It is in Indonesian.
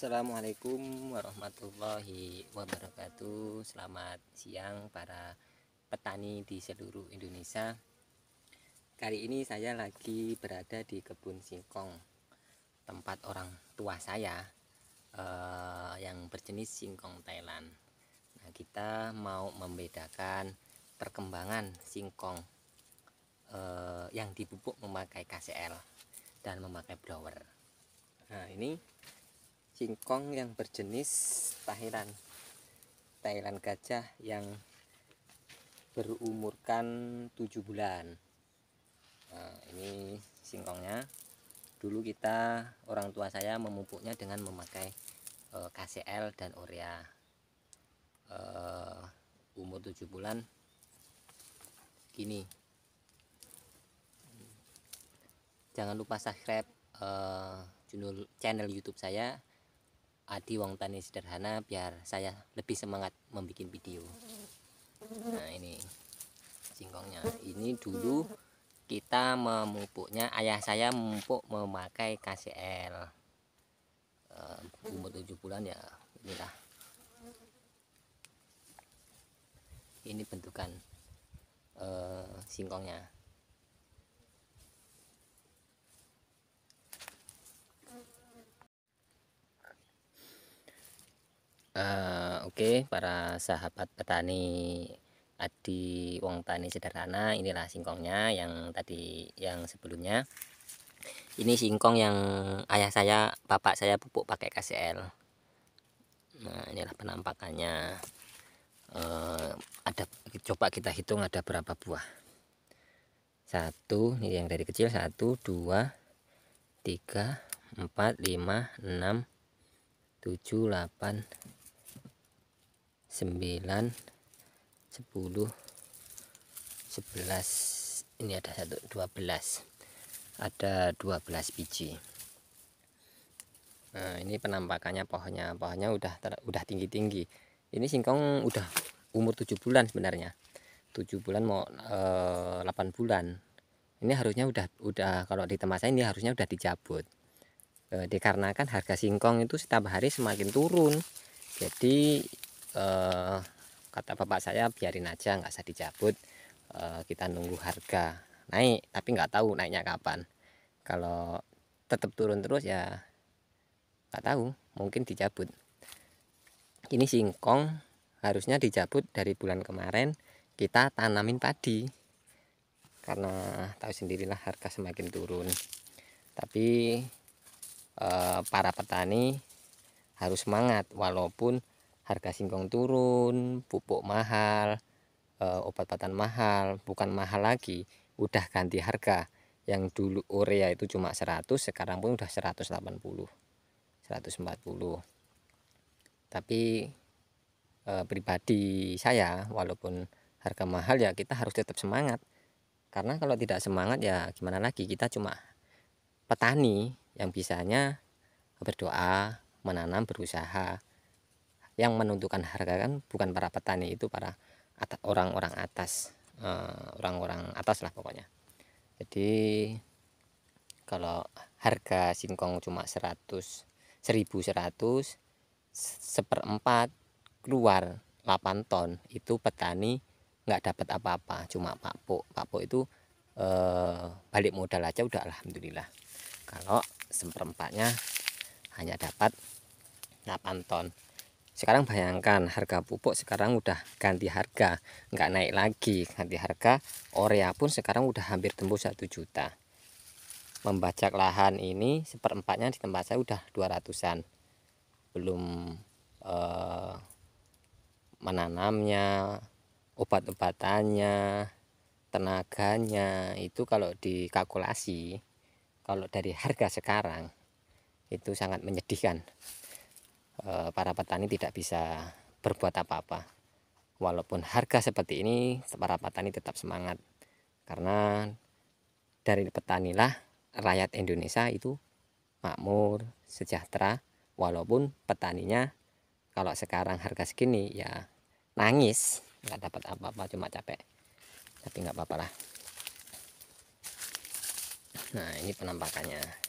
Assalamualaikum warahmatullahi wabarakatuh Selamat siang para petani di seluruh Indonesia Kali ini saya lagi berada di kebun singkong Tempat orang tua saya eh, Yang berjenis singkong Thailand Nah kita mau membedakan perkembangan singkong eh, Yang dipupuk memakai KCL dan memakai blower Nah ini kingkong yang berjenis Thailand Thailand gajah yang berumurkan 7 bulan nah, ini singkongnya dulu kita orang tua saya memupuknya dengan memakai e, eh, KCL dan urea e, eh, umur 7 bulan gini jangan lupa subscribe e, channel YouTube saya Adi Wong Tani Sederhana biar saya lebih semangat membuat video nah ini singkongnya ini dulu kita memupuknya ayah saya memupuk memakai KCL eh, umur 7 bulan ya inilah ini bentukan uh, singkongnya Oke, para sahabat petani Adi Wong Tani Sederhana, inilah singkongnya yang tadi yang sebelumnya. Ini singkong yang ayah saya, bapak saya pupuk pakai KCL. Nah, inilah penampakannya. E, ada coba kita hitung ada berapa buah. Satu, ini yang dari kecil satu, dua, tiga, empat, lima, enam, tujuh, delapan, 9 10 11 ini ada 1 12 ada 12 biji nah ini penampakannya pohonnya pohonnya udah ter, udah tinggi-tinggi ini singkong udah umur 7 bulan sebenarnya 7 bulan mau e, eh, 8 bulan ini harusnya udah udah kalau di tempat saya ini harusnya udah dicabut e, dikarenakan harga singkong itu setiap hari semakin turun jadi eh, kata bapak saya biarin aja nggak usah dicabut eh, kita nunggu harga naik tapi nggak tahu naiknya kapan kalau tetap turun terus ya nggak tahu mungkin dicabut ini singkong harusnya dicabut dari bulan kemarin kita tanamin padi karena tahu sendirilah harga semakin turun tapi eh, para petani harus semangat walaupun harga singkong turun pupuk mahal e, obat-obatan mahal bukan mahal lagi udah ganti harga yang dulu urea itu cuma 100 sekarang pun udah 180 140 tapi e, pribadi saya walaupun harga mahal ya kita harus tetap semangat karena kalau tidak semangat ya gimana lagi kita cuma petani yang bisanya berdoa menanam berusaha yang menentukan harga kan bukan para petani itu para orang-orang atas eh, orang-orang atas lah pokoknya jadi kalau harga singkong cuma 100 1100 seperempat keluar 8 ton itu petani nggak dapat apa-apa cuma Pak Po Pak Po itu eh, balik modal aja udah alhamdulillah kalau seperempatnya hanya dapat 8 ton sekarang bayangkan harga pupuk sekarang udah ganti harga, nggak naik lagi. Ganti harga Orea pun sekarang udah hampir tembus 1 juta. Membajak lahan ini seperempatnya di tempat saya udah 200-an. Belum eh, menanamnya, obat-obatannya, tenaganya itu kalau dikalkulasi kalau dari harga sekarang itu sangat menyedihkan. Eh, para petani tidak bisa berbuat apa-apa. Walaupun harga seperti ini, para petani tetap semangat karena dari petanilah rakyat Indonesia itu makmur, sejahtera, walaupun petaninya kalau sekarang harga segini ya nangis, nggak dapat apa-apa, cuma capek. Tapi nggak apa-apa lah. Nah ini penampakannya.